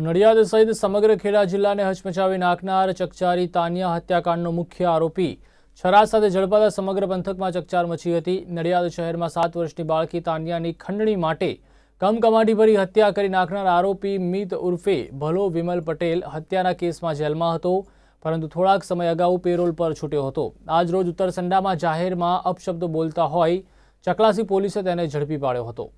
નડિયાદ સહિત સમગ્ર ખેડા જિલ્લાને હચમચાવી નાખનાર ચકચારી તાનિયા હત્યાકાંડનો મુખ્ય આરોપી છરાજ સાથે ઝડપાતા સમગ્ર પંથકમાં ચકચાર મચી હતી નડિયાદ શહેરમાં સાત વર્ષની બાળકી તાનિયાની ખંડણી માટે કમકમાટીભરી હત્યા કરી નાખનાર આરોપી મિત ઉર્ફે ભલો વિમલ પટેલ હત્યાના કેસમાં જેલમાં હતો પરંતુ થોડાક સમય અગાઉ પેરોલ પર છૂટ્યો હતો આજરોજ રોજ ઉત્તરસંડામાં જાહેરમાં અપશબ્દો બોલતા હોય ચકલાસી પોલીસે તેને ઝડપી પાડ્યો હતો